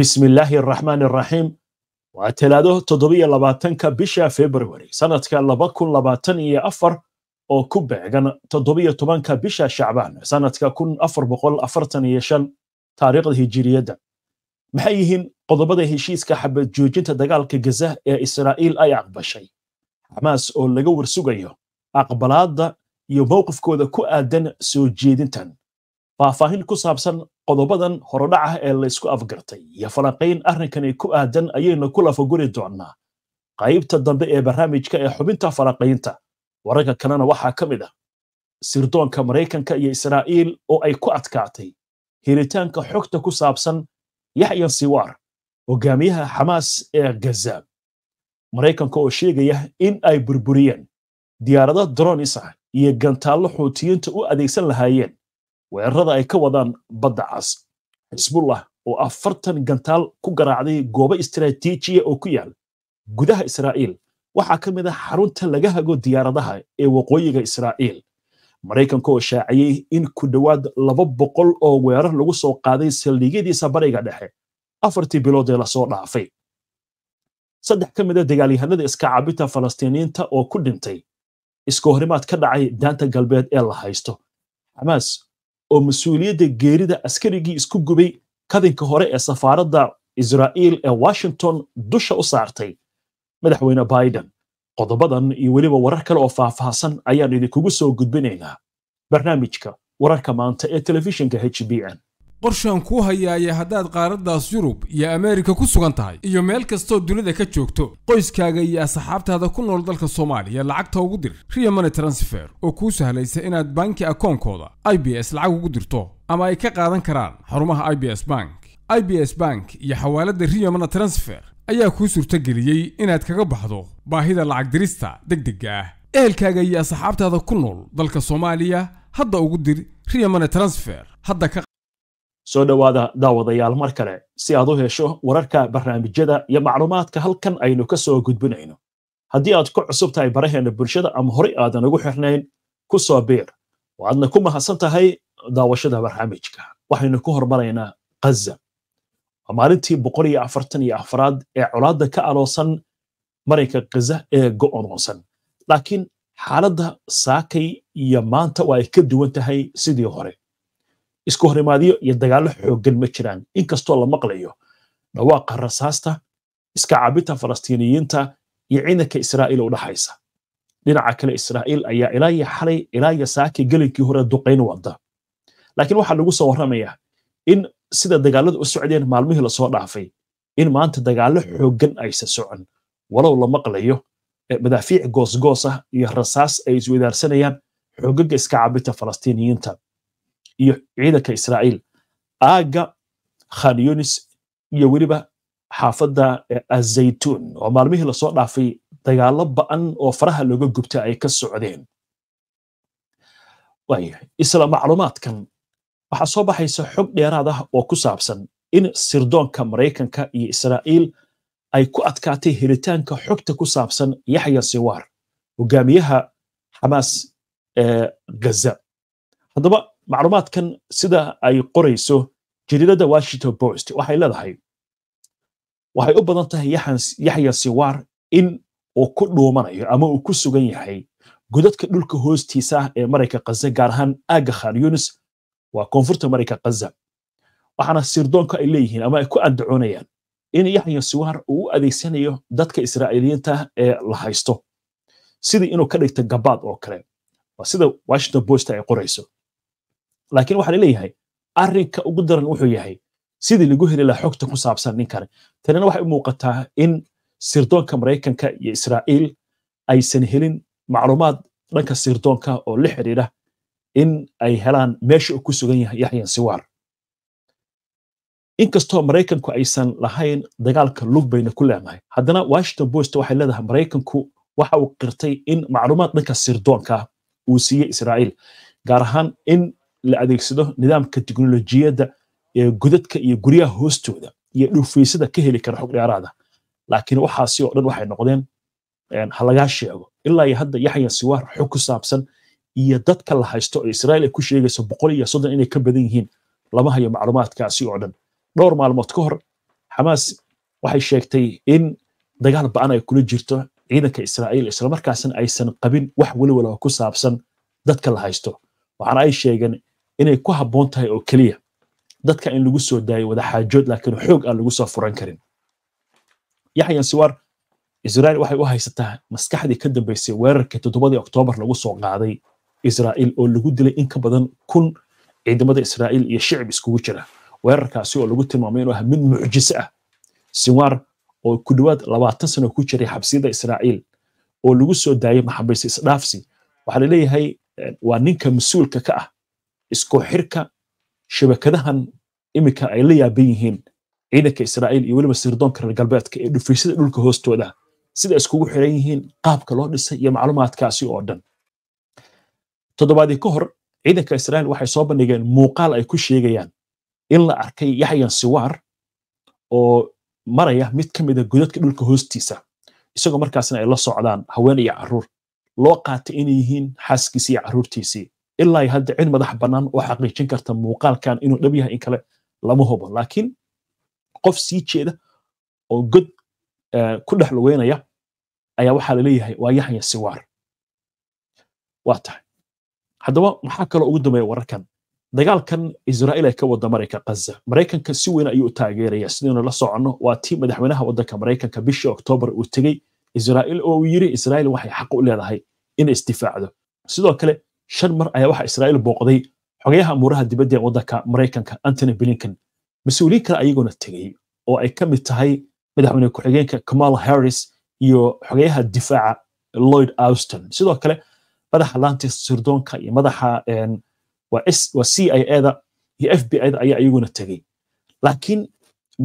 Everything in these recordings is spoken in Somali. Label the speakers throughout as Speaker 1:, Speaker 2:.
Speaker 1: bismillaahi araxmaan araxiim waa talaado toddobiyo labaatanka bisha februari sanadka laba kun labaatan iyo afar oo ku beegan toddobiyo tobanka bisha shacbaan sanadka kun afar boqol afartan iyo shan taariikhda hijiriyadda maxay yihiin qodobada heshiiska xabad joojinta dagaalka gaza ee israa'iil ay aqbashay xamaas oo laga warsugayo aqbalaadda iyo mowqifkooda ku aadan soo jeedintan faahfaahin ku saabsan qodobadan horodhac ah ee laysku afgartay iyo falanqayn arrinkani ku aadan ayaynu ku lafaguri doonnaa qaybta dambe ee barnaamijka ee xubinta falanqaynta wararka kalena waxaa ka mid ah sirdoonka maraykanka iyo israa'iil oo ay ku adkaatay helitaanka xogta ku saabsan yaxyan siwaar hogaamiyaha xamaas ee gaza maraykanka oo sheegaya in ay burburiyeen diyaarado dronis ah iyo gantaallo xuutiyiinta u adeegsan lahaayeen weerarada ay ka wadaan badda cas xisbullah oo afartan gantaal ku garaacday goobo istaraatiijiya ah oo ku yaal gudaha israa'iil waxaa ka mid ah xarunta laga hago diyaaradaha ee waqooyiga israa'iil maraykanka oo shaaciyey in ku dhowaad laba boqol oo weerar lagu soo qaaday saldhigyadiisa bariga dhexe afartii bilood ee lasoo dhaafay saddex ka mid a ah dagaalyahanada iska caabinta falastiiniyiinta oo ku dhintay iska horimaad ka dhacay daanta galbeed ee la haysto xamaas oo mas-uuliyadda geerida askarigii isku gubay kadinka hore ee safaaradda israa'iil ee washington dusha u saartay madaxweyne biden qodobadan iyo weliba warar kale oo faahfaahsan ayaan idinkugu soo gudbinaynaa barnaamijka wararka maanta ee telefishinka h b n qorshaan kuu hayaaya
Speaker 2: haddaad qaaraddaas yurub iyo ameerika ku sugan tahay iyo meel kastoo dunida ka joogto qoyskaaga iyo asxaabtaada ku nool dalka soomaaliya lacagta ugu dir riya money transfer oo kuu sahlaysa inaad banki akoonkooda i b s lacag ugu dirto ama ay ka qaadan karaan xarumaha i b s bank i b s bank iyo xawaaladda riya money transfer ayaa kuu suurtageliyey inaad kaga baxdo baahida lacag dirista deg degga ah ehelkaaga iyo asxaabtaada ku nool dalka soomaaliya
Speaker 1: hadda ugu dir riya money transfer hadda ka soo dhowaada daawadayaal mar kale si aad u hesho wararka barnaamijyada iyo macluumaadka halkan aynu ka soo gudbinayno haddii aad ku cusub tahay baraheena bulshada ama horey aadan ugu xirnayn ku soo biir waadna ku mahadsan tahay daawashada barnaamijka waxaynu ku hormaraynaa ghaza waa maalintii boqol iyo afartan iyo afraad ee colaadda ka aloosan marinka khaza ee go'onoonsan laakiin xaaladda saakay iyo maanta waa ay ka duwan tahay sidii hore isku horimaadyo iyo dagaalo xooggan ma jiraan inkastoo la maqlayo dhawaaqa rasaasta iska cabinta falastiiniyiinta iyo ciidanka israa'iil u dhaxaysa dhinaca kale israa'iil ayaa ilaaya xalay ilaaya saakay gelinkii hore duqayn wadda laakiin waxaa lagu soo warramayaa in sida dagaalladu u socdeen maalmihii lasoo dhaafay in maanta dagaalo xooggan aysa socon walow la maqlayo madaafiic goosgoos ah iyo rasaas ay isweydaarsanayaan xoogaga iska cabinta falastiiniyiinta iyo ciidanka israa'iil aagga khan yunis iyo weliba xaafadda azaytuun oo maalmihii lasoo dhaafay dagaalo ba-an oo faraha looga gubta ay ka socdeen isla macluumaadkan waxaa soo baxaysa xog dheeraad ah oo ku saabsan in sirdoonka maraykanka iyo israa'iil ay ku adkaatay helitaanka xogta ku saabsan yaxya siwaar hogaamiyaha xamaas gaza haddaba macluumaadkan sida ay qorayso jariidada washington post waxay leedahay waxay u badan tahay yaxya siwaar in uu ku dhuumanayo ama uu ku sugan yahay godadka dhulka hoostiisa ah ee marayka khaza gaar ahaan aaga khan yunis waa koonfurta marayka khaza waxaana sirdoonka ay leeyihiin ama ay ku andacoonayaan in yaxya siwaar uu u adeegsanayo dadka israa'iiliyiinta ah ee la haysto sidii inuu ka dhigta gabaad oo kale waa sida washington post ay qorayso laakiin waxaa leeyahay arinka ugu daran wuxuu yahay sidii lagu heli lahaa xogta ku saabsan ninkani tanina waxay u muuqataa in sirdoonka maraykanka iyo israa'iil aysan helin macluumaad dhanka sirdoonka oo la xidhiidha in ay helaan meesha uu ku sugan yahay yaxyan siwaar inkastoo maraykanku aysan lahayn dagaalka lug bayna ku leemahay haddana washington post waxay leedahay maraykanku waxa uu qirtay in macluumaad dhanka sirdoonka uu siiyey israa'iil gaar ahaan in la adeegsado nidaamka teknolojiyadda ee godadka iyo guryaha hoostooda iyo dhuufaysada ka heli kara xog dheeraada ah. laakiin waxaasi oo dhan waxay noqdeen ha sheego ilaa iyo hadda yaxya siwaar xog ku saabsan iyo dadka la haysto oo israa'iil ay ku sheegayso boqol iyo soddon inay ka badan yihiin lama hayo macluumaadkaasi oo dhan dhowr maalmood ka hor xamaas waxay sheegtay in dagaal ba'an ay kula jirto ciidanka israa'iil islamarkaasna aysan qabin wax welwalow ku saabsan dadka la haysto waxaana ay sheegeen inay ku habboon tahay oo keliya dadka in lagu soo daayo wada xaajood laakiin xoog aan lagu soo furan karin yaxyan siwaar israel waxay u haysataa maskaxdii ka dambaysay weerarkii toddobadii oktoobar lagu soo qaaday israa'iil oo lagu dilay in ka badan kun ciidamada israa'iil iyo shicib iskugu jira weerarkaasi oo lagu tilmaamay inuu ah mid mucjiso ah siwaar oo ku dhowaad labaatan sano ku jiray xabsiyada israa'iil oo lagu soo daayay maxabiis isdhaafsi waxaa laleeyahay eh, waa ninka mas-uulka ka ah isku xirka shabakadahan iminka ay la yaaban yihiin ciidanka israa'iil iyo weliba sirdoonka reer galbeedka ee dhufaysada dhulka hoostooda sida iskugu xiran yihiin qaabka loo dhisay iyo macluumaadkaasi oo dhan toddobaadii ka hor ciidanka israa'iil waxay soo bandhigeen muuqaal ay ku sheegayaan in la arkay yaxyan siwaar oo maraya mid ka mida ah godadka dhulka hoostiisa isagoo markaasna ay la socdaan haween iyo carruur loo qaatay inay yihiin xaaskiisii iyo carruurtiisii ilaa hadda cid madax bannaan oo xaqiijin karta muuqaalkan inuu dhab yahay in kale lama hubo laakiin qof sii jeeda oo god eh, ku dhex lugeynaya ayaa waxaa laleeyahay waa yaxya siwaar waa tahay haddaba maxaa kaloo ugu dambeeya wararkan dagaalkan israa'iil ay ka wadda maraykan ghaza maraykanka si weyn ayuu taageeraya sidaynu la soconno waa tii madaxweynaha waddanka maraykanka bishii oktoobar uu tegey israa'iil oo uu yidhi israa'iil waxay xaq u leedahay inay isdifaacdo sidoo kale shan mar ayaa waxaa israiil booqday xogayaha amuuraha dibadda ee waddanka maraykanka antony blinken mas-uuliyiin kale ayagoona tegey oo ay ka mid tahay madaxweyne ku-xigeenka kamala harris iyo xogeyaha difaaca lloyd auston sidoo kale madaxa laanta sirdoonka iyo madaxa waa c i eda iyo f b ida ayaa iyaguna tegey laakiin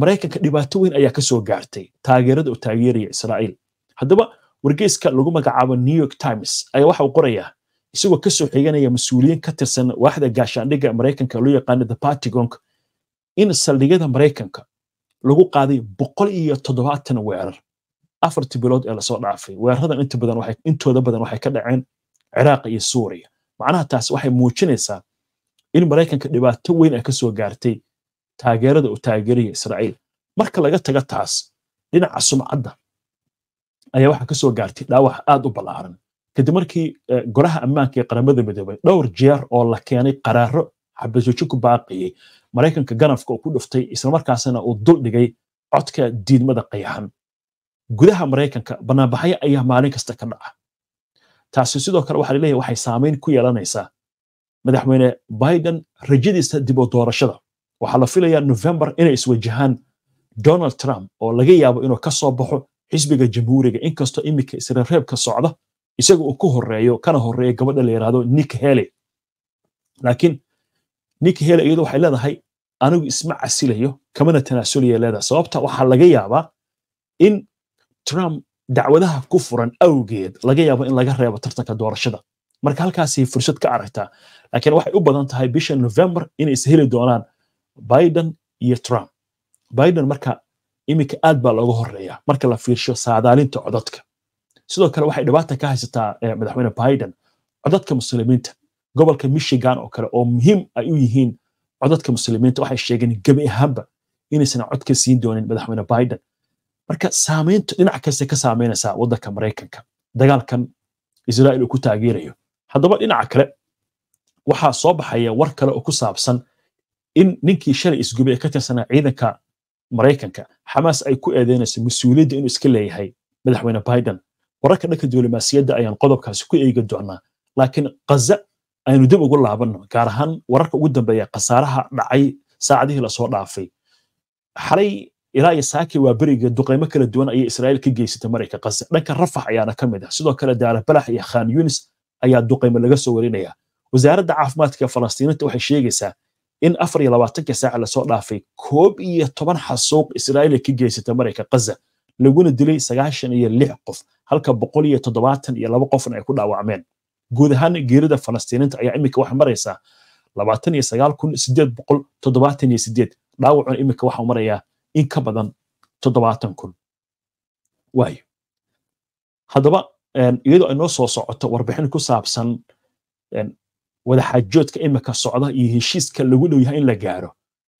Speaker 1: maraykanka dhibaato weyn ayaa kasoo gaartay taageerada oo taageeraya israa'iil haddaba wargeyska lagu magacaabo new york times ayaa waxa uu qorayaa isagoo kasoo xiganaya mas-uuliyiin ka tirsan waaxda gaashaandhigga maraykanka loo yaqaano the partygonk in saldhigyada maraykanka lagu qaaday boqol iyo toddobaatan weerar afartii bilood ee lasoo dhaafay weeraradan inta badan waxay intooda badan waxay ka dhaceen ciraaq iyo suuriya macnaha taas waxay muujinaysaa in maraykanka dhibaato weyn ay kasoo gaartay taageerada uu taageeraya israa'iil marka laga taga taas dhinaca sumcadda ayaa waxaa kasoo gaartay dhaawax aad u ballaaran kadib markii eh, golaha ammaanka ee qaramada midoobay dhowr jeer oo la keenay qaraaro xabasooji ku baaqayay maraykanka ganafka oo ku dhuftay islamarkaasna uu dul dhigay codka diidmada qayaxan gudaha maraykanka banaanbaxyo ayaa maalin kasta ka dhaca taasi sidoo kale waxaa laleeyahay waxay saamayn ku yeelanaysaa madaxweyne biden rajadiisa dib u doorashada waxaa la filayaa november inay iswajahaan donald trump oo laga yaabo inuu ka baxo xisbiga jamhuuriga inkastoo iminka isreebreebka socda isaga uu ka horeeyo kana horeeyo gabadha la yirahdo nick hele laakiin nick hele iyadu waxay leedahay anigu isma casilayo kamana tanaasulaya leedahay sababta waxaa laga yaabaa in trump dacwadaha ku furan awgeed laga yaabo in laga reebo tartanka doorashada marka halkaasay fursad ka aragtaa laakiin waxay u badan tahay bisha november inay is heli doonaan biden iyo trump biden marka iminka aad baa looga horeeyaa marka la fiirsho saadaalinta codadka sidoo kale waxay dhibaata ka haysataa eh, madaxweyne biden codadka muslimiinta gobolka michigan oo kale oo muhiim ay u yihiin codadka muslimiinta waxay sheegeen gebi ahaanba inaysan cod ka siin doonin madaxweyne biden marka saamayntu dhinac kasta ka saameynaysaa waddanka maraykanka dagaalkan israa'il uu ku taageerayo haddaba dhinaca kale waxaa soo baxaya war kale oo ku saabsan in ninkii shalay isgubay ee ka tirsanaa ciidanka maraykanka xamaas ay ku eedeynayso mas-uuliyadda inuu iska leeyahay madaxweyne biden wararka dhanka diblomaasiyadda ayaan qodobkaasi ku eegi doonaa laakiin kaza aynu dib ugu laabanno gaar ahaan wararka ugu dambeeya khasaaraha dhacay saacadihii lasoo dhaafay xalay ilaa iyo saaki waa beriga duqaymo kala duwan ayay israa'iil ka geysatay marayka kaza dhanka rafax ayaana ka mid ah sidoo kale daarabalax iyo khan yunis ayaa duqaymo laga soo warinaya wasaaradda caafimaadka ee falastiiniinta waxay sheegaysaa in afar iyo labaatanka saaca lasoo dhaafay koob iyo toban xasuuq israa'iil ka geysatay marayka kaza laguna dilay sagaashan iyo lix qof halka boqol iyo toddobaatan iyo laba qofna ay ku dhaawacmeen guud ahaan geerida falastiiniinta ayaa iminka waxa maraysaa labaatan iyo sagaal kun sideed boqol toddobaatan iyo sideed dhaawacuna iminka waxa marayaa in ka badan toddobaatan kun waayo haddaba iyadoo ay noo soo socoto warbixin ku saabsan wadaxaajoodka iminka socda iyo heshiiska lagu dhow yahay in la gaaro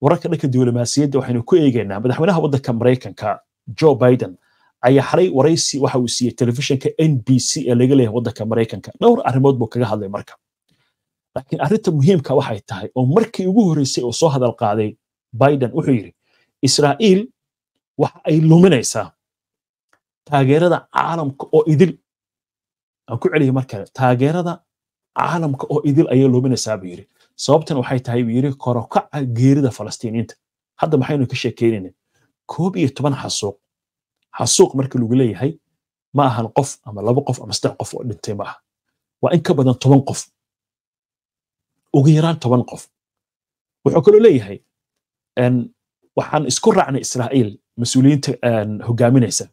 Speaker 1: wararka dhanka diblomaasiyadda waxaynu ku eegaynaa madaxweynaha waddanka maraykanka joe biden ayaa xaray waraysi waxa uu siiyey telefishinka n b c ee laga leeyahay waddanka maraykanka dhowr arrimood buu kaga hadlay marka laakiin arrinta muhiimka waxay tahay oo markii ugu horreysay oo soo hadal qaaday biden wuxuu yidhi israa'iil waxa ay luminaysaa taageerada caalamka oo idil aan ku celiyay mar kale taageerada caalamka oo idil ayay luminaysaa buu yidhi sababtan waxay tahay buu yidhi korokaca geerida falastiiniyiinta hadda maxaynu ka sheekeynaynaa koob iyo toban xasuuq xasuuq marka lagu leeyahay ma ahan qof ama laba qof ama saddex qof oo dhintay ma aha waa in ka badan toban qof ugu yaraan toban qof wuxuu kaloo leeyahay waxaan isku raacnay israa'iil mas-uuliyiinta hogaaminaysa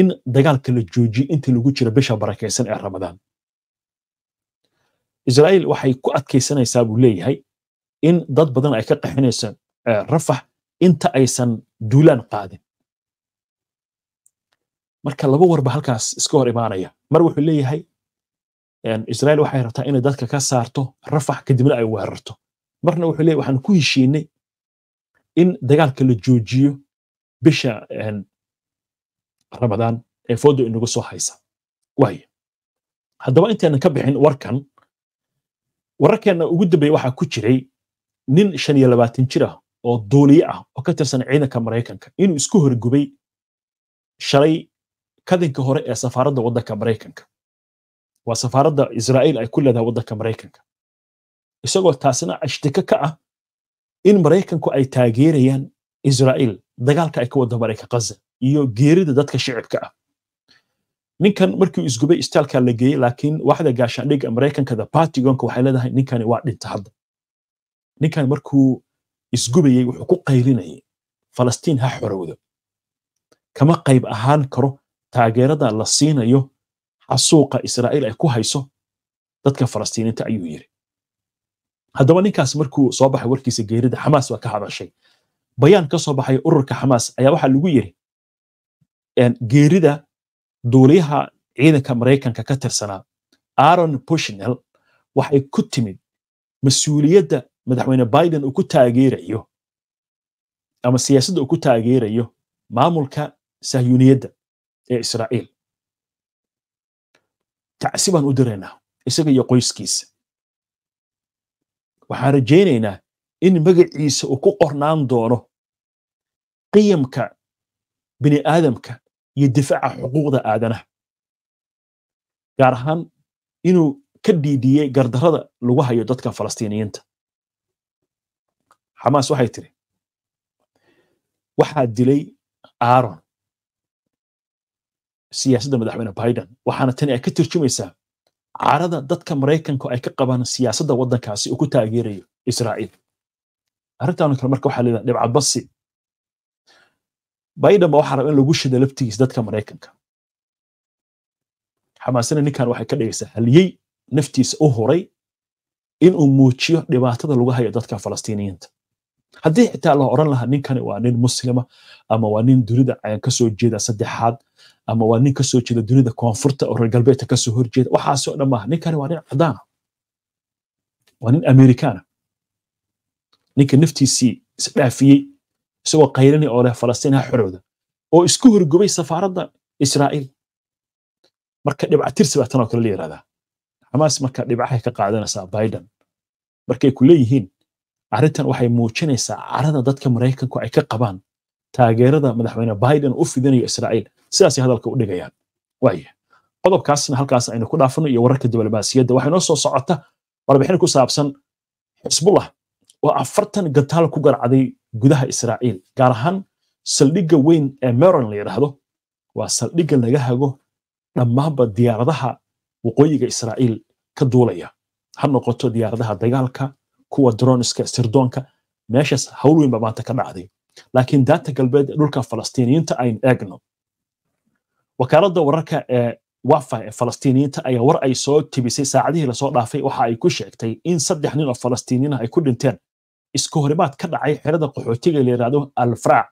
Speaker 1: in dagaalka la joojiyo inta lagu jira bisha barakaysan ee ramadaan israa'iil waxay ku adkaysanaysaa buu leeyahay in dad badan ay ka qaxinayso eh, rafax inta aysan duulaan qaadin marka laba warba halkaas iska hor imaanaya mar wuxuu leeyahay israel waxay rabtaa inay dadka ka saarto rafax kadibna ay weerarto marna wuxuu leeyahy waxaan ku heshiinay in dagaalka la joojiyo bisha ramadaan ee foodo inagu soo haysa waayo haddaba intaynan ka bixin warkan wararkeenna ugu dambeeya waxaa ku jiray nin shan iyo labaatan jir ah oo duuliye ah oo ka tirsan ciidanka maraykanka inuu isku horgubay shalay kadinka hore ee safaaradda waddanka maraykanka waa safaaradda israa'iil ay ku leedahay waddanka maraykanka isagoo taasina ashtika ka ah in maraykanku ay taageerayaan israa'iil dagaalka ay ka wadda maraykan ghaza iyo geerida dadka shicibka ah ninkan markii isgubay istaalkaa la geeyey laakiin waxda gaashaandhigga maraykanka the partygonka waxay leedahay ninkani waa dhinta hadda ninkan markuu isgubayey wuxuu ku qaylinayay falastiin ha xorowda kama qayb ahaan karo taageerada la siinayo xasuuqa israa'iil ay ku hayso dadka falastiiniinta ayuu yiri haddaba ninkaas markuu soo baxay warkiisa geerida xamaas waa ka hadashay bayaan ka soo baxay ururka xamaas ayaa waxaa lagu yiri geerida duuliyaha ciidanka maraykanka ka tirsanaa aron bushnell waxay ku timid mas-uuliyadda madaxweyne biden uu ku taageerayo ama siyaasadda uu ku taageerayo maamulka sahyuuniyadda ee israa'iil tacsi baan u diraynaa isaga iyo qoyskiisa waxaan rajaynaynaa in magaciisa uu ku qornaan doono qiyamka bini aadamka iyo difaaca xuquuqda aadanaha gaar ahaan inuu ka dhiidiyey gardarada lagu hayo dadka falastiiniyiinta xamaas waxay tiri waxaa dilay aron siyaasadda madaxweyne biden waxaana tani ay ka tarjumaysaa carada dadka maraykanku ay ka qabaan siyaasadda waddankaasi uu ku taageerayo israa'iil arrintaano kale marka waxaa leedahay dhibca basi waxaa raba in lagu shida laftigiis dadka maraykanka xamaasina ninkan waxay ka dhigaysaa haliyey naftiisa u horay inuu muujiyo dhibaatada lagu hayo dadka falastiiniyiinta haddii xitaa la oran lahaa ninkani waa nin muslima ah, ama waa nin dunida kasoo jeeda saddexaad ama waa nin kasoo jeeda dunida koonfurta oo reer galbeedka kasoo horjeeda waxaasoo dhan maaha ninkani waa nin cadaana ah. waa nin americana ah. ninka naftiisii isdhaafiyey isagoo qaylani oo leh falastiin ha xorowda oo isku horgubay safaaradda israa'iil marka dhibcatirsi baa tanoo kale la yirahdaa xamaas marka dhibcahay ka qaadanaysaa biden markay ku leeyihiin arrintan waxay muujinaysaa carada dadka maraykanku ay ka qabaan taageerada madaxweyne biden u fidinayo israa'iil sidaasay hadalka u dhigayaan waaya qodobkaasna halkaas aynu ku dhaafano iyo wararka diblomaasiyadda waxaa inoo soo socota warbixin ku saabsan xisbullah oo afartan gataal ku garcday gudaha israa'iil gaar ahaan saldhigga weyn ee meron la yidhaahdo waa saldhigga laga hago dhammaanba diyaaradaha waqooyiga israa'iil ka duulaya ha noqoto diyaaradaha dagaalka kuwa dronska sirdoonka meeshaas hawl weyn maanta ka dhacday laakiin daata galbeed ee dhulka falastiiniyiinta aynu eegno wakaaladda wararka ee wafa ee falastiiniyiinta ayaa war ay soo tibisay saacadihii lasoo dhaafay waxa ay ku sheegtay in saddex nin oo falastiiniyiin ah ay ku dhinteen iskahorimaad ka dhacay xerada qaxootiga la yidhaahdo alfraac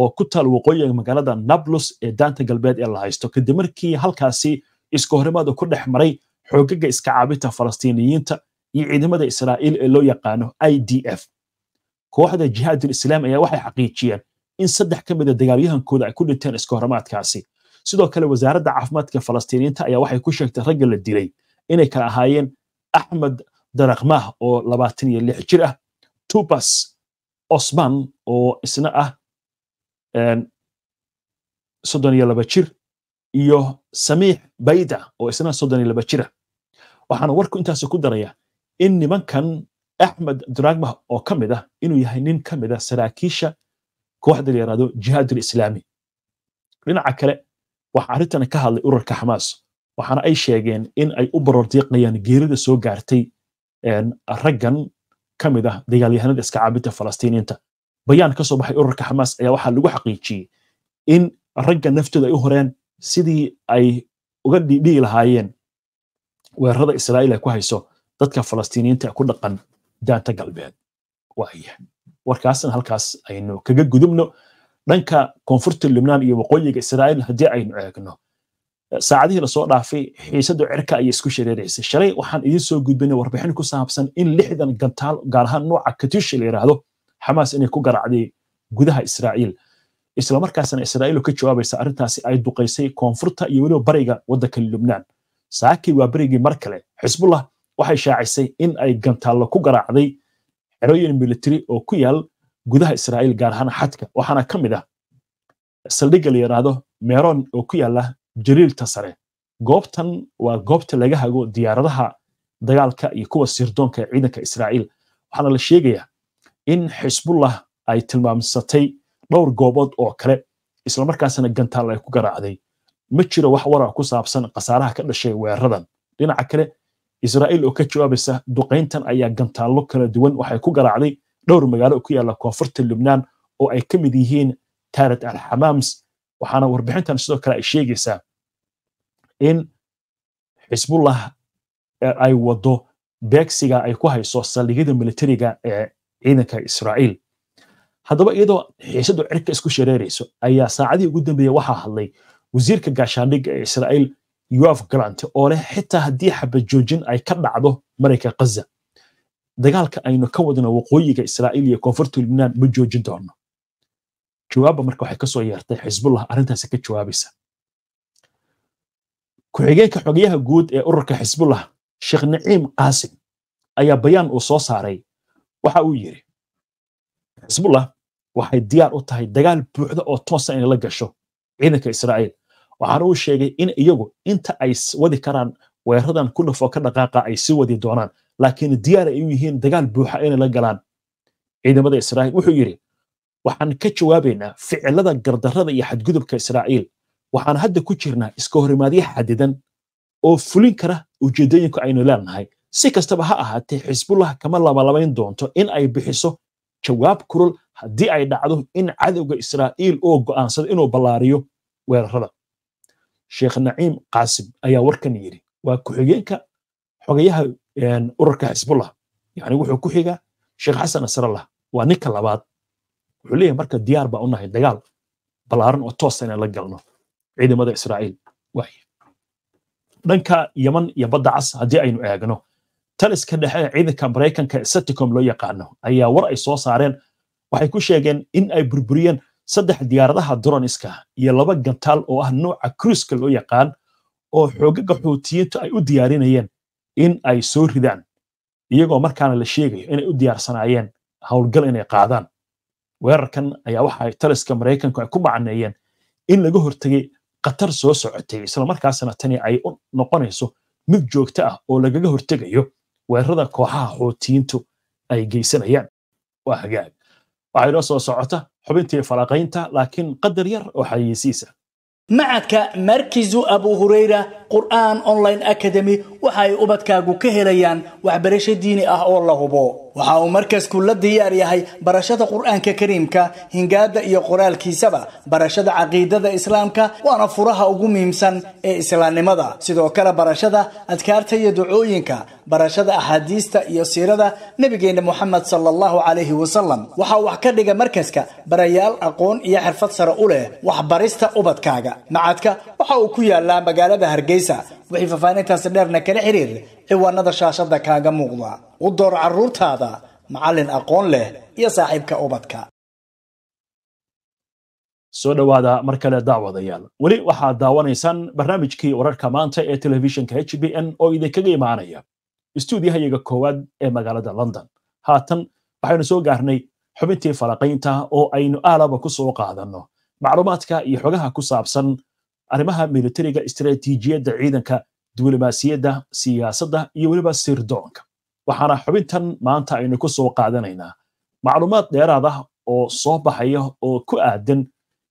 Speaker 1: oo ku taal waqooyiga magaalada nablus ee daanta galbeed ee la haysto kadib markii halkaasi iska horimaad ku dhex maray xoogaga iska caabinta falastiiniyiinta iyo ciidamada israa'iil ee loo yaqaano i d f kooxda jihaadul islaam ayaa waxay xaqiijiyeen in saddex ka mida ah dagaalyahankooda ay ku dhinteen iskahormaadkaasi sidoo kale wasaaradda caafimaadka falastiiniyiinta ayaa waxay ku sheegtay ragga la dilay inay kala ahaayeen axmed darakmah oo labaatan iyo lix jir ah tubas osman oo isna ah soddon iyo laba jir iyo samiix bayda oo isna soddon iyo laba jir ah waxaana warku intaasi ku daraya in nimankan axmed dragmah oo ka mid ah inuu yahay nin ka mid ah saraakiisha kooxda la yidhaahdo jihaad alislaami dhinaca kale waxaa arrintan ka hadlay ururka xamaas waxaana ay sheegeen in ay u barordiiqayaan geerida soo gaartay raggan ka mid ah dagaalyahanada iska caabinta falastiiniinta bayaan ka baxay ururka xamaas ayaa waxaa lagu xaqiijiyey in ragga naftooda ay u horeen sidii ay uga dhihi lahaayeen weerarada israa'iil ay ku hayso dadka falastiiniyiinta ee ku dhaqan daanta galbeed waaya warkaasna halkaas aynu kaga gudubno dhanka koonfurta lubnaan iyo waqooyiga israa'iil haddii aynu eegno saacadihii lasoo dhaafay xiisaddu cirka ayay isku shareeraysay shalay waxaan idiin soo gudbinay warbixin ku saabsan in lixdan gantaal gaar ahaan nooca katusha la yidhaahdo xamaas inay ku garacday gudaha israa'iil islamarkaasna israa'iil ka jawaabaysa arrintaasi ay duqaysay koonfurta iyo weliba bariga waddanka lubnaan saakii waa berigii mar kale xisbullah waxay shaacisay in ay gantaallo ku garaacday xerooyin military oo ku yaal gudaha israa'iil gaar ahaan xadka waxaana ka mid ah saldhigga la yidhaahdo meeron oo ku yaala jariirta sare goobtan waa goobta laga hago diyaaradaha dagaalka iyo kuwa sirdoonka ee ciidanka israa'iil waxaana la sheegayaa in xisbullah ay tilmaamsatay dhowr goobood oo kale islamarkaasna gantaal ay ku garaacday ma jiro wax wara ku saabsan khasaaraha ka dhashay weeraradan dhinaca kale israa'iil oo ka jawaabaysa duqayntan ayaa gantaallo kala duwan waxay ku garaacday dhowr magaalo ku yaalla koonfurta lubnaan oo ay ka mid yihiin taarat alxamaams waxaana warbixintan sidoo kale ay sheegaysaa in xisbullah ay waddo beegsiga ay ku hayso saldhigyada militariga ee ciidanka israa'iil haddaba iyadoo xiisadu cirka isku shareerayso ayaa saacadihii ugu dambeeya waxaa hadlay wasiirka gaashaandhigga ee israa'iil uaf grant oo leh xitaa haddii xabad joojin ay ka dhacdo marayka ghaza dagaalka aynu ka wadno waqooyiga israa'iil iyo koonfurta libnaan ma joojin doono jawaabba marka waxay kasoo yeertay xisbullah arrintaasi ka jawaabaysa ku-xigeenka xogeyaha guud ee ururka xisbullah sheekh naciim qaasim ayaa bayaan uu soo saaray waxa uu yidhi xisbullah waxay diyaar u tahay dagaal buuxda oo toosa inay la gasho ciidanka israa'iil waxaan uu sheegay in iyagu inta ay wadi karaan weeradan kunafoo ka dhaqaaqa ay sii wadi doonaan laakiin diyaar ay u yihiin dagaal buuxa inay la galaan ciidamada israa'iil wuxuu yidhi waxaan ka jawaabaynaa ficilada gardarrada iyo xadgudubka israa'iil waxaan hadda ku jirnaa iska horimaadyo xadidan oo fulin kara ujeeddooyinka aynu leenahay si kastaba ha ahaatee xisbullah kama labalabayn doonto in ay bixiso jawaab kulul haddii ay dhacdo in cadowga israa'iil uu go'aansado inuu ballaariyo weerarada sheekh naciim qaasim ayaa warkan yidhi waa ku-xigeenka xogayaha ururka xisbullah yani wuxuu ku xigaa sheekh xasan asrallah waa ninka labaad wuxuu leeyahay marka diyaar baa u dagaal ballaaran oo toosa ah inaan la galno ciidamada israa'iil dhanka yaman iyo badda cas haddii aynu eegno taliska dhexe ciidanka maraykanka seticom loo yaqaano ayaa war ay soo saareen waxay ku sheegeen in ay burburiyeen saddex diyaaradaha droniska iyo laba gantaal oo ah nooca kruiska loo yaqaan oo xoogaga xuutiyiintu ay u diyaarinayeen in ay soo ridaan iyagoo markaana la sheegayo inay u diyaarsanaayeen howlgal inay qaadaan weerarkan ayaa waxa ay taliska maraykanku ay ku macneeyeen in laga hortegay khatar soo socotay islamarkaasna tani ay u noqonayso mid joogto ah oo lagaga hortegayo weerarada kooxaha xuutiyiintu ay geysanayaan waa hagaag waxaa inoo soo socota xubinta iyo falaaqaynta laakiin qadar yar oo xayeysiisa macadka markizu abu hurayra qur'aan online academy waxa ay ubadkaagu ka helayaan waxbarasho diini ah oo
Speaker 2: la hubo waxa uu markasku la diyaar yahay barashada qur'aanka kariimka hingaada iyo qoraalkiisaba barashada caqiidada islaamka waana furaha ugu muhiimsan ee islaamnimada sidoo kale barashada adkaarta iyo ducooyinka barashada axaadiista iyo siirada nabigeenna moxamed sala allahu calayhi wasalam waxaa wax ka dhiga markaska barayaal aqoon iyo xirfad sare u leh waxbarista ubadkaaga macadka waxa uu ku yaalaa magaalada hargeysa helaysaa wixii faafaahintaasi dheerna kala xiriir ciwaanada shaashada kaaga muuqda u door
Speaker 1: caruurtaada macalin aqoon leh iyo saaxiibka ubadka soo dhowaada mar kale daawadayaal weli waxaad daawanaysaan barnaamijkii wararka maanta ee telefishinka h b n oo idinkaga imaanaya istuudiyahayaga koowaad ee magaalada london haatan waxaynu soo gaarnay xubintii falaqaynta oo aynu aalaba ku soo qaadanno macluumaadka iyo xogaha ku saabsan arrimaha militariga istaraatiijiyadda ciidanka diblomaasiyadda siyaasadda iyo weliba sirdoonka waxaana xubintan maanta aynu ku soo qaadanaynaa macluumaad dheeraad ah oo soo baxaya oo ku aadan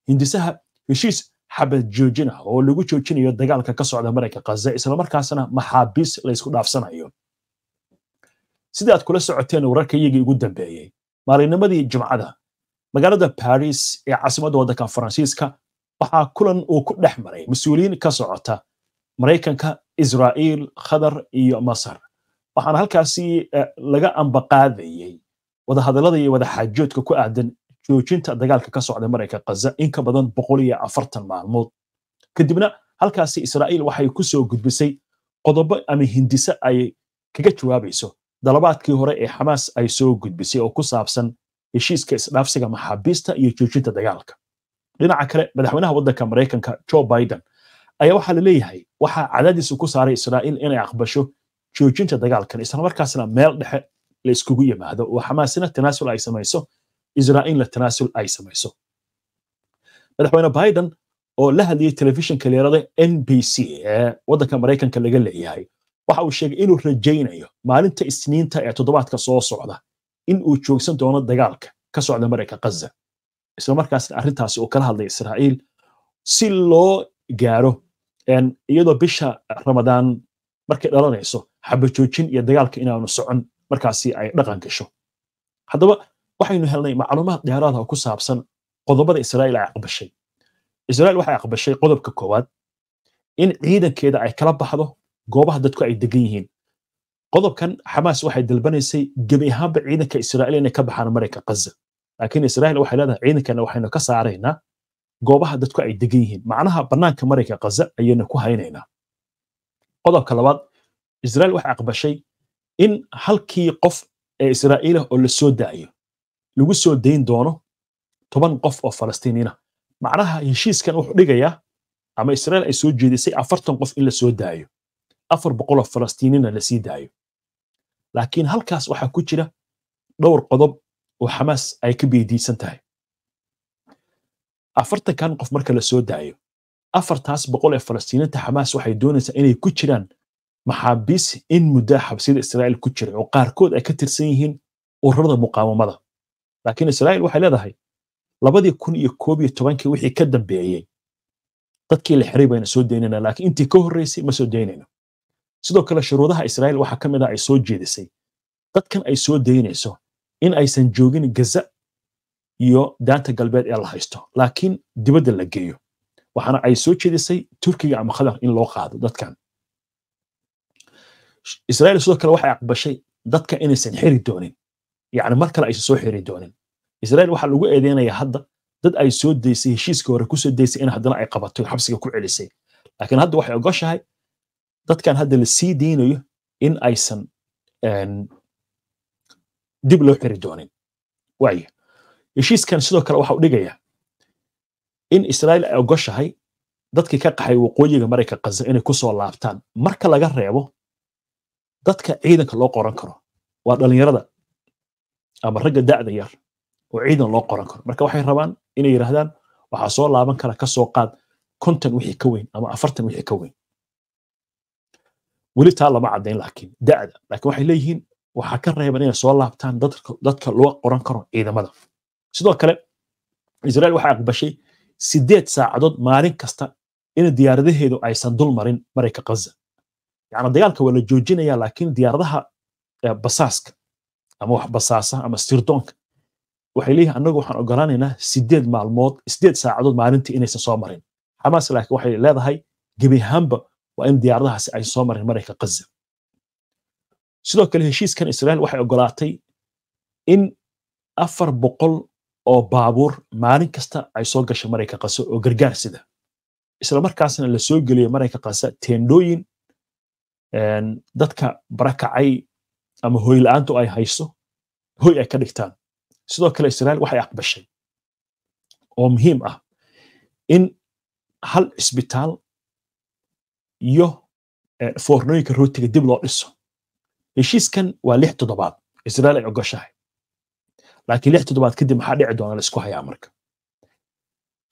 Speaker 1: hindisaha heshiis xabad joojin ah oo lagu joojinayo dagaalka ka socda marayka khaza islamarkaasna maxaabiis laysku dhaafsanayo sidaad kula socoteen wararka iyagii ugu dambeeyey maalinimadii jimcada magaalada baris ee caasimadda waddanka faransiiska waxaa kulan uu ku dhex maray mas-uuliyiin ka socota maraykanka israa'iil khadar iyo masar waxaana halkaasi eh, laga ambaqaadayey wadahadallada iyo wadaxaajoodka ku aadan joojinta dagaalka ka socda maraykanka khaza inka badan boqol iyo afartan maalmood kadibna halkaasi israa'iil waxay ku soo gudbisay qodobo ama hindise ay kaga jawaabayso dalabaadkii hore ee xamaas ay soo gudbisay oo ku saabsan heshiiska isdhaafsiga maxaabiista iyo joojinta dagaalka dhinaca kale madaxweynaha waddanka maraykanka joe biden ayaa waxaa la leeyahay waxaa cadaadiisa ku saaray israa'iil inay aqbasho joojinta dagaalkan islamarkaasna meel dhexe la iskugu yimaado oo xamaasina tanaasul ay samayso israa'iilna tanaasul ay samayso madaxweyne biden oo la hadlayay telefishinka leerada n b c ee waddanka maraykanka laga leeyahay waxa uu sheegay inuu rajaynayo maalinta isniinta ee toddobaadka soo socda in uu joogsan doono dagaalka ka socda marayka ghaza isla markaasna arrintaasi uu kala hadlay israa'iil si loo gaaro iyadoo bisha ramadaan markay dhalanayso xabajoojin iyo dagaalka inaanu socon markaasi ay dhaqan gasho haddaba waxaynu helnay macluumaad dheeraada oo ku saabsan qodobada israa'iil ay aqbashay israa'iil waxay aqbashay qodobka koowaad in ciidankeeda ay kala baxdo goobaha dadku ay degan yihiin qodobkan xamaas waxay dalbanaysay gebi ahaanba ciidanka israa'iil inay ka baxaan marayka qaza laakiin israa'iil waxay leedahay ciidankeena waxaynu ka saaraynaa goobaha dadku ay degan yihiin macnaha banaanka marayka ghaza ayaynu ku haynaynaa qodobka labaad israel waxay aqbashay in halkii qof ee israa'iilah oo lasoo daayo lagu soo dayn doono toban qof oo falastiiniina macnaha heshiiskan wuxuu dhigayaa ama israa'iil ay soo jeedisay afartan qof in la daayo afar boqol oo falastiiniina la daayo laakiin halkaas waxaa ku jira dhowr qodob oo xamaas ay ka biydiidsan tahay afartankan qof marka lasoo daayo afartaas boqol ee falastiiniinta xamaas waxay doonaysaa inay ku jiraan maxaabiis in muddaa xabsiyada israa'iil ku jira oo qaarkood ay ka tirsan yihiin ururada muqaawamada laakiin israa'iil waxay leedahay labadii kun iyo koob iyo tobankii wixii ka dambeeyey dadkii la xiray bayna soo daynayna laakiin intii ka horreysay ma soo daynayno sidoo kale shuruudaha israa'iil waxaa ka mid ah ay soo jeedisay dadkan ay soo daynayso in aysan joogin gaza iyo daanta galbeed ee la haysto laakiin dibadda la geeyo waxaana ay soo jeedisay turkiga ama khadar in loo qaado dadkan israel sidoo kale waxay aqbashay dadka inaysan xiri doonin yani mar kale aysan soo xiri doonin israel waxaa lagu eedeynaya hadda dad ay soo daysay heshiiska hore kusoo daysay in haddana ay qabato xabsiga ku celisay laakiin hadda waxay ogoshahay dadkan hadda la sii deynayo in aysan dib loo xiri doonin waaya heshiiskan sidoo kale waxa u dhigayaa in israa'iil ay ogoshahay dadkii ka qaxay waqooyiga marayka qaza inay ku soo laabtaan marka laga reebo dadka ciidanka loo qoran karo waa dhallinyarada ama ragga da'da yar oo ciidan loo qoran karo marka waxay rabaan inay yidhaahdaan waxaa soo laaban kara ka qaad konton wixii ka weyn ama afartan wixii ka weyn weli taa lama caddayn laakiin da'da laakiin waxay leeyihiin waxaa ka reeban inay soo laabtaan dadka loo qoran karo ciidamada sidoo kale israel waxay aqbashay sideed saacadood maalin kasta in diyaaradaheedu aysan dul marin marayka kaza yan dagaalka waa la joojinaya laakiin diyaaradaha basaaska ama wax basaasa ama sirdoonka waxay leeyihin annagu waxaan ogolaanaynaa sideed maalmood sideed saacadood maalintii inaysan soo marin xamaas laakiin waxay leedahay gebi ahaanba waa in diyaaradahaasi aysan soo marin marayka kaza sidoo kale heshiiskan israel waxay ogolaatay in afar boqol oo baabuur maalin kasta ay soo gasha marayka qaso oo gargaar sida islamarkaasna la soo geliya marayka qasa teendhooyin dadka barakacay ama hoy hoyla'aantu ay hayso hoy ay ka dhigtaan sidoo kale israel waxay aqbashay oo muhiim ah in hal cisbitaal iyo eh, foornooyinka rootiga dib loo dhiso heshiiskan waa lix toddobaad israel ay ogoshahay laakiin lix toddobaad kadib maxaa dhici doona laisku hayaa marka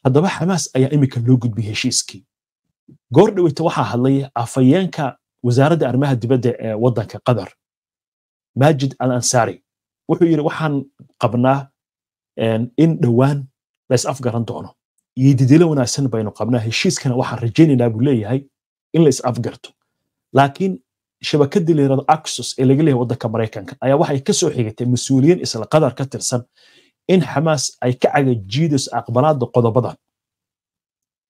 Speaker 1: haddaba xamaas ayaa iminka loo gudbiyey heshiiskii goor dhaweyta waxaa hadlay afhayeenka wasaaradda arrimaha dibadda ee waddanka qatar majid al ansari wuxuu yidhi waxaan qabnaa in dhowaan lays afgaran doono iyo didilo wanaagsan baynu qabnaa heshiiskana waxaan rajaynaynaa buu leeyahay in lays afgarto laakiin shabakadii layirahdo axus ee laga leeyahay waddanka maraykanka ayaa waxay kasoo soo xigatay mas-uuliyiin isla qadar ka tirsan in xamaas ay ka cagajiidayso aqbalaada qodobadan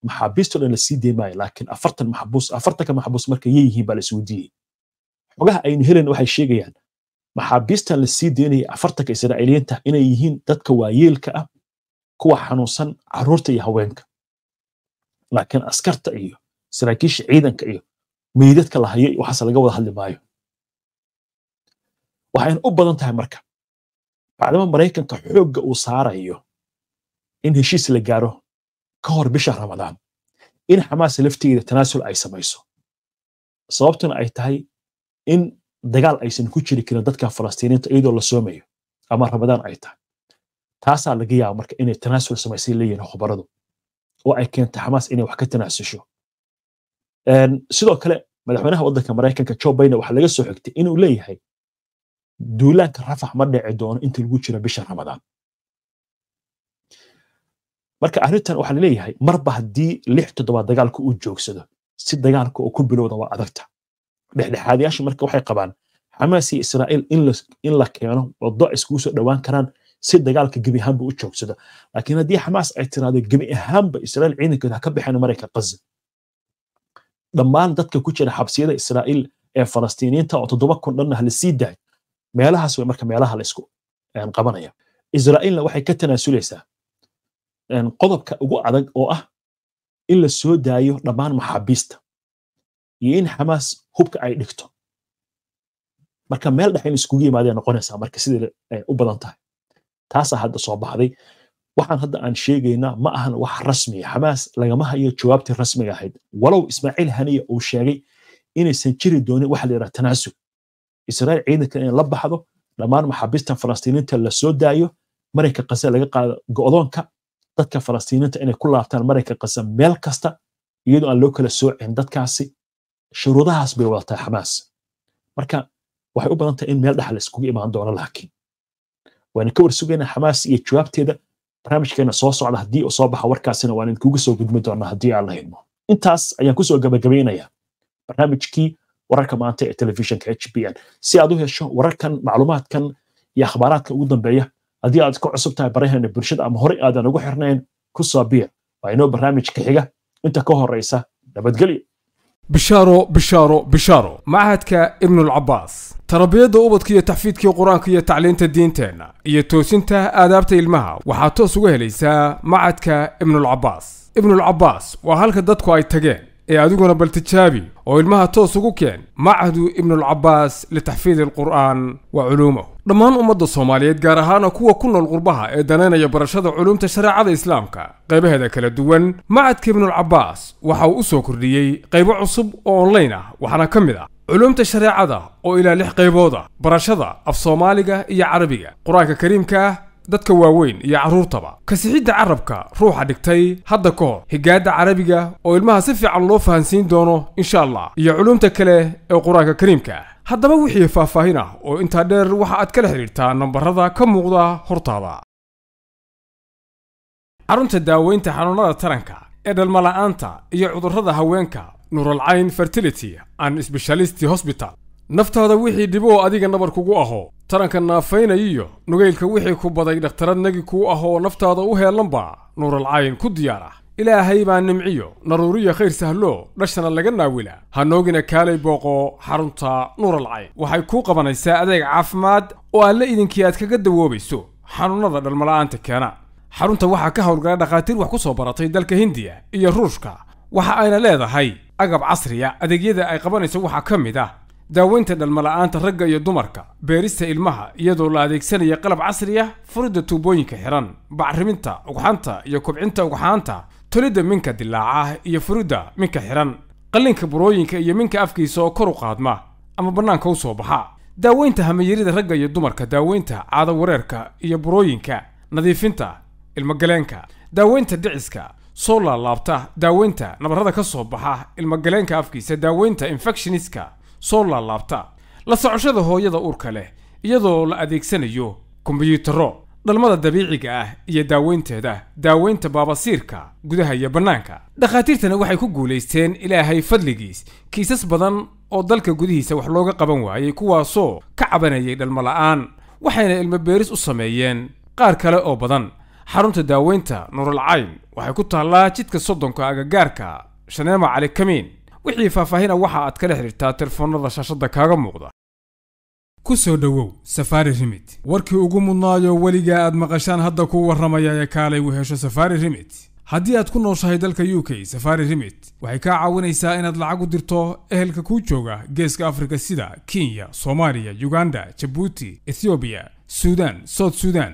Speaker 1: maxaabiistoo dhan lasii dee laakiin afartan maxabuus afartanka maxabuus marka yay baa la xogaha aynu helen waxay sheegayaan maxaabiistan lasii deynaya afartanka israa'iiliyiinta inay yihiin dadka waayeelka ah kuwa xanuunsan carruurta iyo haweenka laakiin askarta iyo saraakiisha ciidanka iyo meydadka la hayo waxaase laga wada hadli maayo waxayna u badan tahay marka bacdama maraykanka xoogga uu saarayo in heshiis la gaaro ka hor bisha ramadaan in xamaas lafteeda tanaasul ay samayso sababtuna ay tahay in dagaal aysan ku jiri karin dadka falastiiniinta iyadoo la soomayo ama ramadaan ay tahay taasaa laga yaaba marka inay tanaasul samaysay leeyihin khubaradu oo ay keenta xamaas inay wax ka tanaasisho sidoo kale madaxweynaha wadanka maraykanka jo baine waxaa laga soo xigtay inuu leeyahay duulaanka rafax ma dhici doono inta lagu jiro bisha ramadaan marka arrintan waxaa laleeyahay marba haddii lix toddobaad dagaalku uu joogsado si dagaalka oo ku bilowda waa adagta dhexdhexaadayaashu marka waxay qabaan xamaas iyo israa'iil in la keeno waddo iskugu soo dhowaan karaan si dagaalka gebi ahaanba u joogsado laakiin haddii xamaas ay tiraahdo gebi ahaanba israa'iil ciidankeeda ha ka baxeen marayka qaza dhammaan dadka ku jira xabsiyada israa'iil ee falastiiniyiinta oo toddoba kun dhanna ha la sii daay meelahaas way marka meelaha la isku qabanaya israa'iilna waxay ka tanaasulaysaa qodobka ugu adag oo ah in la soo daayo dhammaan maxaabiista iyo in xamaas hubka ay dhigto marka meel dhex in iskugu yimaadee noqonaysaa marka sidii u badan tahay taasaa hadda soo baxday waxaan hadda aan sheegaynaa ma ahan wax rasmiya ah. xamaas lagama hayo jawaabtii rasmiga ahayd walow ismaaciil haniya uu sheegay inaysan jiri doonin waxa layidhaha tanaasub israa'iil ciidanka inay la baxdo dhammaan maxaabiista falastiiniinta lasoo soo daayo marayka qase laga qaado go'doonka dadka falastiiniinta inay ku laabtaan marayka qase meel kasta iyadoo aan loo kala soocin dadkaasi shuruudahaas bay wadataa xamaas marka waxay u badan tahay in meel dhex la iskugu imaan doono laakiin wayna ka warsugaynaa xamaas iyo jawaabteeda barnaamijkeena soo socda haddii u soo baxa warkaasina waan idinkuga soo gudmi doonaa haddii aan la hidmo intaas ayaan kusoo gabagabaynayaa barnaamijkii wararka maanta ee telefishinka h b n si aad u hesho wararkan macluumaadkan iyo akhbaaraadka ugu dambeeya haddii aad ku cusub tahay baraheena bulshada ama horey aadan ugu xirnayn kusoo biir waa inoo barnaamijka xiga inta ka horraysa nabadgelyo bishaaro
Speaker 2: bishaaro bishaaro machadka ibnulcabaas tarbiyadda ubadka iyo taxfiidkii qur-aanka iyo tacliinta diinteenna iyo toosinta aadaabta ilmaha waxaa toos uga helaysaa macadka ibnulcabaas ibnulcabaas waa halka dadku ay tageen ee adiguna bal tijaabi oo ilmaha toos ugu keen machadu ibnulcabaas litaxfiidi alqur'aan wa culuumahu dhammaan ummadda soomaaliyeed gaar ahaana kuwa ku nool qurbaha ee danaynaya barashada culuumta shareecada islaamka qaybaheeda kala duwan macadka ibnulcabaas waxa uu u soo kordhiyey qaybo cusub oo online ah waxaana ka mid ah culumta shareecada oo ilaa lix qaybood barashada af soomaaliga iyo carabiga qur-aanka kariimka ah dadka waaweyn iyo carruurtaba kasixidda carabka ruuxa dhigtay hadda ka hor higaadda carabiga oo ilmaha si fiican loo fahansiin doono insha allah iyo culumta kale ee qur-aanka kariimka ah haddaba wixii faahfaahin ah oo intaa dheer waxa aad kala xidhiirtaa nambarada ka muuqda hortaada xarunta daaweynta xanuunada taranka ee dhalmola'aanta iyo cudurrada haweenka nuralcayn fertility an sbeshalisti hosbital naftaada wixii dhibo adiga nabar kugu ahoo taranka naafaynayiyo iyo nugaylka wixii ku baday dhakhtaradnagi kuu ahoo naftaada u heellanba nuuralcayn ku diyaar ah ilaahay baa nimciyo naruuriya khayr sahlo dhashana laga naawila hanoogina kaalay booqo xarunta nuuralcayn waxay kuu qabanaysaa adeeg caafimaad oo alle idinkii aad kaga dawoobayso xanuunada dhalmala'aanta keena xarunta waxaa ka howlgala dhakhaatiir wax ku soo baratay dalka hindiya iyo ruushka waxa ayna leedahay agab casriya adeegyada ay qabanayso waxaa ka mid ah daaweynta dhalmala'aanta ragga iyo dumarka beerista ilmaha iyadoo la adeegsanaya qalab casriya ah, furidda tuubooyinka xihan bacriminta ugxanta iyo kubcinta ugxaanta tolidda minka dilaaca iyo furidda minka xidhan qallinka burooyinka iyo minka afkiisa oo kor u qaadma ama bannaanka u soo baxa daaweynta hamayarida ragga iyo dumarka daaweynta caado wareerka iyo burooyinka nadiifinta ilmagaleenka daaweynta dhiciska soo laalaabta daaweynta nabarada ka soo baxa ilmagaleenka afkiisa daaweynta infectioniska soo laalaabta la socoshada hooyada uurka leh iyadoo la adeegsanayo kombyuutarro dhalmada dabiiciga ah iyo daaweynteeda daaweynta baabasiirka gudaha iyo bannaanka dhakhaatiirtana waxay ku guulaysteen ilaahay fadligiis kiisas badan oo dalka gudihiisa wax looga qaban waayey kuwaasoo ka cabanayay dhalmo la'aan waxayna ilmo beeris u sameeyeen qaar kale oo badan xarunta daaweynta nuralcayn waxay ku taallaa jidka soddonka agagaarka shaneema cali kamiin wixii faahfaahina waxa aad kala xidhiirtaa telefoonnada shaashadda kaaga muuqda ku soo dhowow safaari rimit warkii ugu mudnaayo weligaa aad maqashaan hadda kuu warramaya ee kaalay u hesho safaari rimit haddii aad ku nooshahay dalka u k safari rimit waxay kaa caawinaysaa inaad lacag u dirto ehelka kuu jooga geeska afrika sida kenya soomaaliya uganda jabuuti ethoobiya suudan sout suudaan